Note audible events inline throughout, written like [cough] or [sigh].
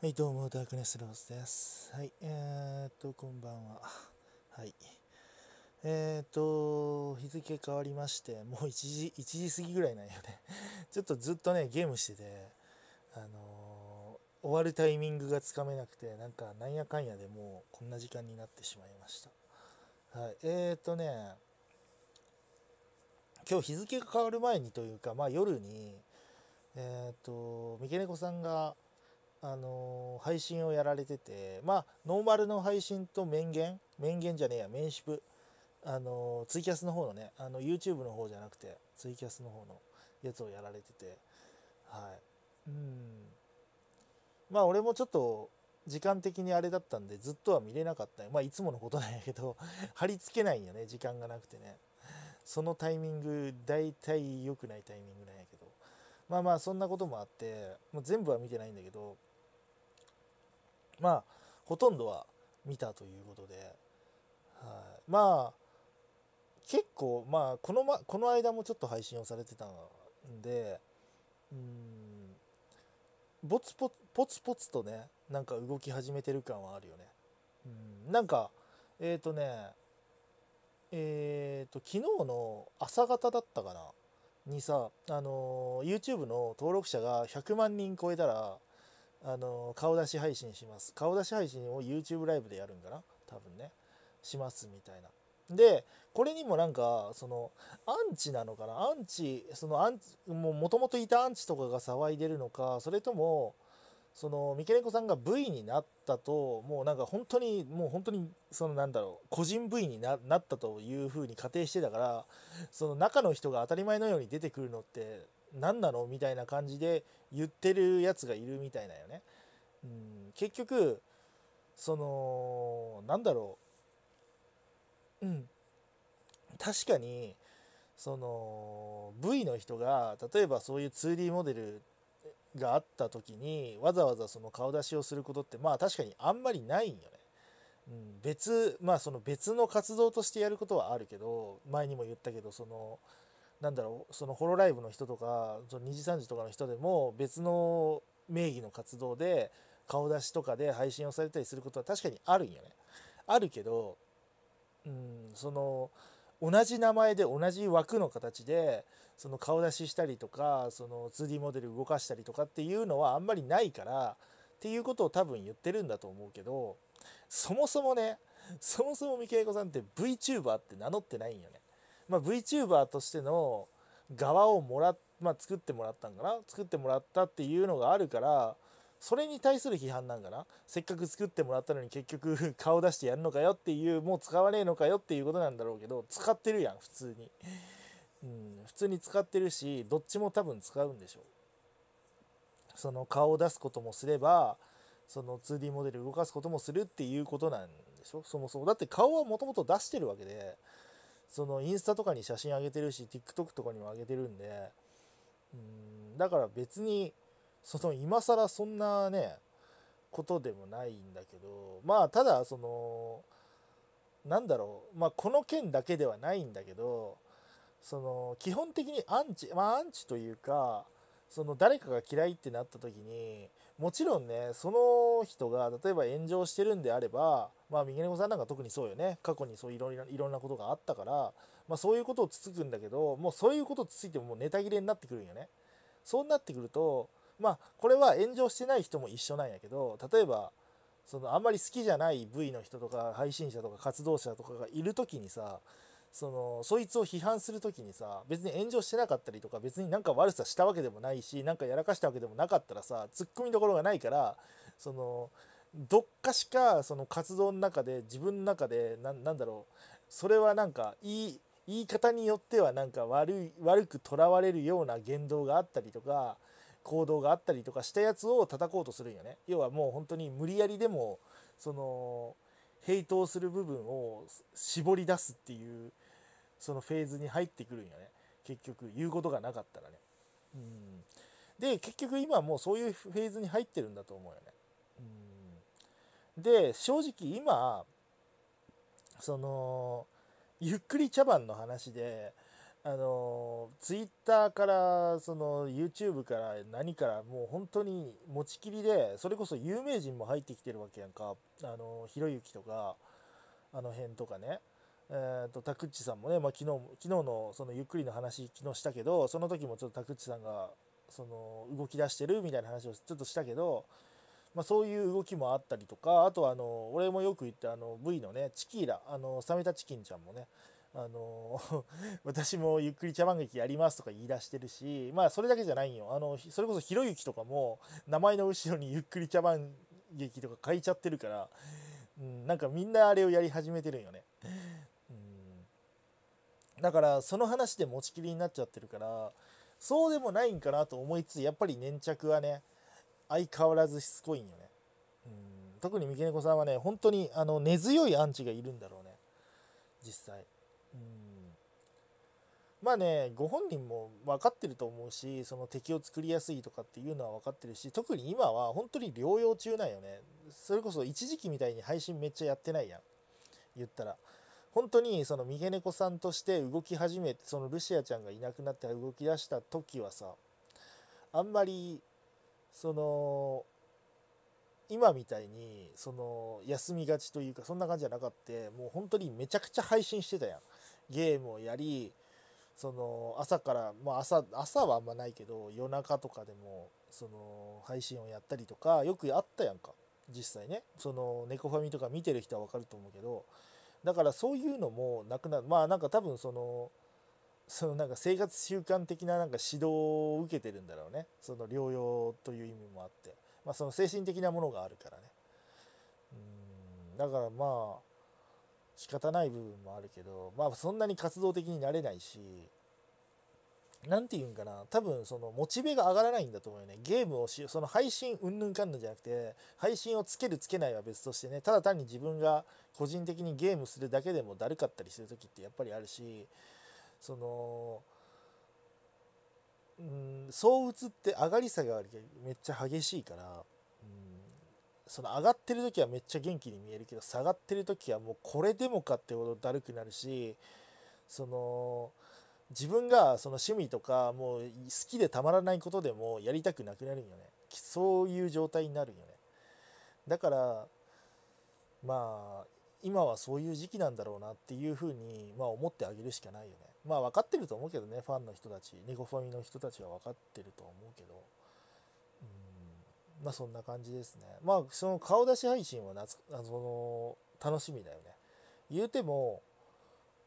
はい、どうも、ダークネスローズです。はい、えー、っと、こんばんは。はい。えー、っと、日付変わりまして、もう1時、1時過ぎぐらいなんよね。[laughs] ちょっとずっとね、ゲームしてて、あのー、終わるタイミングがつかめなくて、なんか、なんやかんやでもう、こんな時間になってしまいました。はい、えー、っとね、今日日付が変わる前にというか、まあ夜に、えー、っと、三毛猫さんが、あの配信をやられててまあノーマルの配信と面言面言じゃねえや面識あのツイキャスの方のねあの YouTube の方じゃなくてツイキャスの方のやつをやられててはいうんまあ俺もちょっと時間的にあれだったんでずっとは見れなかったまあいつものことなんやけど貼 [laughs] り付けないんよね時間がなくてねそのタイミング大体良くないタイミングなんやけどまあまあそんなこともあってもう全部は見てないんだけどまあほとんどは見たということで、はい、まあ結構まあこの,、ま、この間もちょっと配信をされてたんでうんぼつぽポツポツとねなんか動き始めてる感はあるよね。うんなんかえっ、ー、とねえっ、ー、と昨日の朝方だったかなにさ、あのー、YouTube の登録者が100万人超えたらあの顔出し配信します顔出し配信を YouTube ライブでやるんかな多分ねしますみたいなでこれにもなんかそのアンチなのかなアンチそのアンチもともといたアンチとかが騒いでるのかそれともその三毛猫さんが V になったともうなんか本当にもう本当にそのなんだろう個人 V になったというふうに仮定してたからその中の人が当たり前のように出てくるのって何なのみたいな感じで言ってるやつがいるみたいなよね。うん、結局そのなんだろう、うん、確かにその V の人が例えばそういう 2D モデルがあった時にわざわざその顔出しをすることってまあ確かにあんまりないんよね。うん、別まあその別の活動としてやることはあるけど前にも言ったけどそのなんだろうそのホロライブの人とかその2時3時とかの人でも別の名義の活動で顔出しとかで配信をされたりすることは確かにあるんよね。あるけど、うん、その同じ名前で同じ枠の形でその顔出ししたりとかその 2D モデル動かしたりとかっていうのはあんまりないからっていうことを多分言ってるんだと思うけどそもそもねそもそも三毛子さんって VTuber って名乗ってないんよね。まあ、VTuber としての側をもら、まあ、作ってもらったんかな作ってもらったっていうのがあるからそれに対する批判なんかなせっかく作ってもらったのに結局 [laughs] 顔出してやるのかよっていうもう使わねえのかよっていうことなんだろうけど使ってるやん普通に、うん、普通に使ってるしどっちも多分使うんでしょその顔を出すこともすればその 2D モデル動かすこともするっていうことなんでしょそもそもだって顔はもともと出してるわけでそのインスタとかに写真あげてるし TikTok とかにもあげてるんでうんだから別にその今更そんなねことでもないんだけどまあただそのなんだろうまあこの件だけではないんだけどその基本的にアンチまあアンチというかその誰かが嫌いってなった時にもちろんねその人が例えば炎上してるんであればまあミゲネコさんなんか特にそうよね過去にそういろいろんなことがあったから、まあ、そういうことをつつくんだけどもうそういうことをつついてももうネタ切れになってくるんよねそうなってくるとまあこれは炎上してない人も一緒なんやけど例えばそのあんまり好きじゃない部位の人とか配信者とか活動者とかがいる時にさそのそいつを批判する時にさ別に炎上してなかったりとか別になんか悪さしたわけでもないしなんかやらかしたわけでもなかったらさツッコミどころがないからそのどっかしかその活動の中で自分の中で何だろうそれはなんかいい言い方によってはなんか悪い悪くとらわれるような言動があったりとか行動があったりとかしたやつを叩こうとするんよね。要はもう本当に無理やりでもそのヘイトをする部分を絞り出すっていうそのフェーズに入ってくるんよね結局言うことがなかったらねうんで結局今はもうそういうフェーズに入ってるんだと思うよねうんで正直今そのゆっくり茶番の話であのツイッターからその YouTube から何からもう本当に持ちきりでそれこそ有名人も入ってきてるわけやんかあのひろゆきとかあの辺とかねえーと、タクッチさんもね、まあ、昨日昨日のそのゆっくりの話昨日したけどその時もちょっとタクッチさんがその動き出してるみたいな話をちょっとしたけど、まあ、そういう動きもあったりとかあとはあの俺もよく言ってあの V のねチキーラあのサメタチキンちゃんもねあの [laughs] 私もゆっくり茶番劇やりますとか言い出してるしまあそれだけじゃないよあのそれこそひろゆきとかも名前の後ろにゆっくり茶番劇とか書いちゃってるから、うん、なんかみんなあれをやり始めてるよね。うん、だからその話で持ちきりになっちゃってるからそうでもないんかなと思いつつやっぱり粘着はね相変わらずしつこいんよね。うん特に三毛猫さんはね本当にあの根強いアンチがいるんだろうね実際。まあね、ご本人も分かってると思うし、その敵を作りやすいとかっていうのは分かってるし、特に今は本当に療養中なんよね。それこそ一時期みたいに配信めっちゃやってないやん。言ったら。本当にその三毛猫さんとして動き始めて、そのルシアちゃんがいなくなって動き出した時はさ、あんまり、その、今みたいに、その、休みがちというか、そんな感じじゃなかった。もう本当にめちゃくちゃ配信してたやん。ゲームをやり、その朝から、まあ朝、朝はあんまないけど夜中とかでもその配信をやったりとかよくあったやんか実際ねその猫ファミとか見てる人は分かると思うけどだからそういうのもなくなるまあなんか多分そのそのなんか生活習慣的ななんか指導を受けてるんだろうねその療養という意味もあって、まあ、その精神的なものがあるからねうんだからまあ仕方ない部分もあるけど、まあ、そんなに活動的になれないし、何て言うんかな、多分そのモチベが上がらないんだと思うよね。ゲームをし、その配信うんぬんかんぬんじゃなくて、配信をつけるつけないは別としてね、ただ単に自分が個人的にゲームするだけでもだるかったりする時ってやっぱりあるし、その、うん、総打つって上がり下がめっちゃ激しいから、その上がってる時はめっちゃ元気に見えるけど下がってる時はもうこれでもかってほどだるくなるしその自分がその趣味とかもう好きでたまらないことでもやりたくなくなるんよねそういう状態になるよねだからまあ今はそういう時期なんだろうなっていうふうに、まあ、思ってあげるしかないよねまあ分かってると思うけどねファンの人たち猫ファミの人たちは分かってると思うけどまあそんな感じですね。まあその顔出し配信はなつあの楽しみだよね。言うても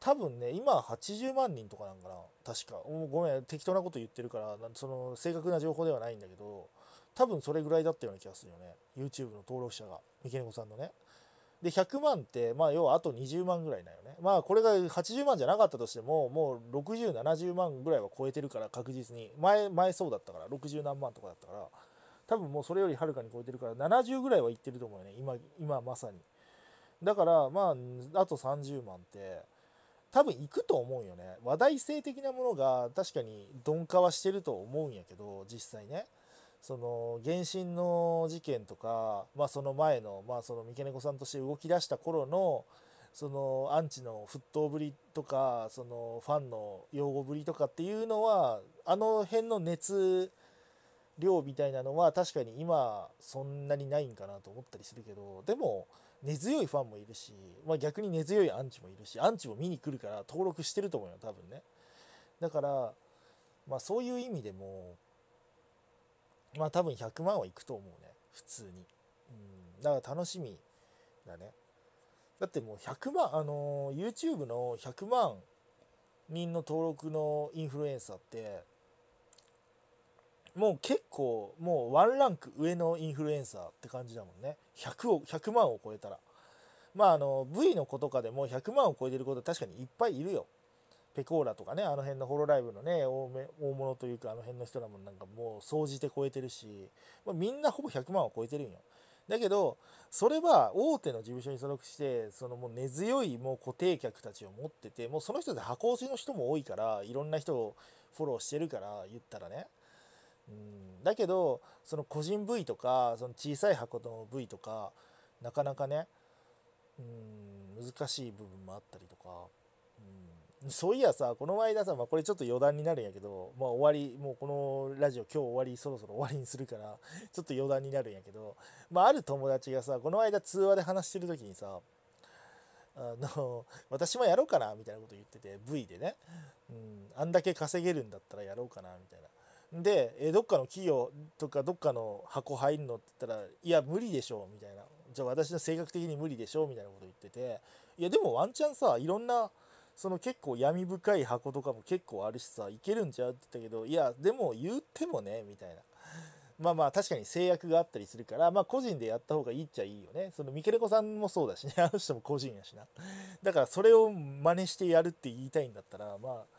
多分ね今80万人とかなんかな確かごめん適当なこと言ってるからその正確な情報ではないんだけど多分それぐらいだったような気がするよね YouTube の登録者が三毛猫さんのね。で100万ってまあ要はあと20万ぐらいだよねまあこれが80万じゃなかったとしてももう6070万ぐらいは超えてるから確実に前前そうだったから60何万とかだったから多分もうそれよりはるかに超えてるから70ぐらいはいってると思うよね今今まさにだからまああと30万って多分行くと思うよね話題性的なものが確かに鈍化はしてると思うんやけど実際ねその原神の事件とか、まあ、その前の,、まあその三毛猫さんとして動き出した頃のそのアンチの沸騰ぶりとかそのファンの擁護ぶりとかっていうのはあの辺の熱量みたいなのは確かに今そんなにないんかなと思ったりするけどでも根強いファンもいるし、まあ、逆に根強いアンチもいるしアンチも見に来るから登録してると思うよ多分ねだから、まあ、そういう意味でもまあ多分100万はいくと思うね普通に、うん、だから楽しみだねだってもう100万あの YouTube の100万人の登録のインフルエンサーってもう結構もうワンランク上のインフルエンサーって感じだもんね 100, を100万を超えたらまああの V の子とかでも100万を超えてることは確かにいっぱいいるよペコーラとかねあの辺のホロライブのね大め大物というかあの辺の人らもなんかもう総じて超えてるし、まあ、みんなほぼ100万を超えてるんよだけどそれは大手の事務所に所属してそのもう根強いもう固定客たちを持っててもうその人で箱推しの人も多いからいろんな人をフォローしてるから言ったらねうんだけどその個人部位とかその小さい箱の部位とかなかなかね、うん、難しい部分もあったりとか、うん、そういやさこの間さ、まあ、これちょっと余談になるんやけど、まあ、終わりもうこのラジオ今日終わりそろそろ終わりにするから [laughs] ちょっと余談になるんやけど、まあ、ある友達がさこの間通話で話してる時にさあの私もやろうかなみたいなこと言ってて V でね、うん、あんだけ稼げるんだったらやろうかなみたいなで、えどっかの企業とかどっかの箱入んのって言ったら「いや無理でしょ」みたいな「じゃあ私の性格的に無理でしょ」みたいなこと言ってていやでもワンチャンさいろんなその結構闇深い箱とかも結構あるしさいけるんちゃうって言ったけどいやでも言ってもねみたいな。まあまあ確かに制約があったりするから、まあ個人でやった方がいいっちゃいいよね。そのミケレコさんもそうだしね、あの人も個人やしな。だからそれを真似してやるって言いたいんだったら、まあ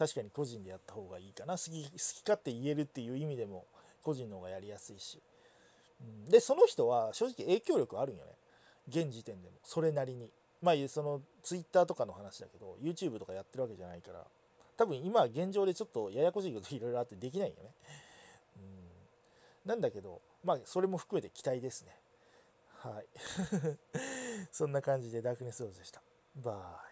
確かに個人でやった方がいいかな好き好き勝手言えるっていう意味でも個人の方がやりやすいし、うん、でその人は正直影響力あるんよね現時点でもそれなりにまあその Twitter とかの話だけど YouTube とかやってるわけじゃないから多分今現状でちょっとややこしいこといろいろあってできないよね、うん、なんだけどまあそれも含めて期待ですねはい [laughs] そんな感じでダークネスローズでしたバイ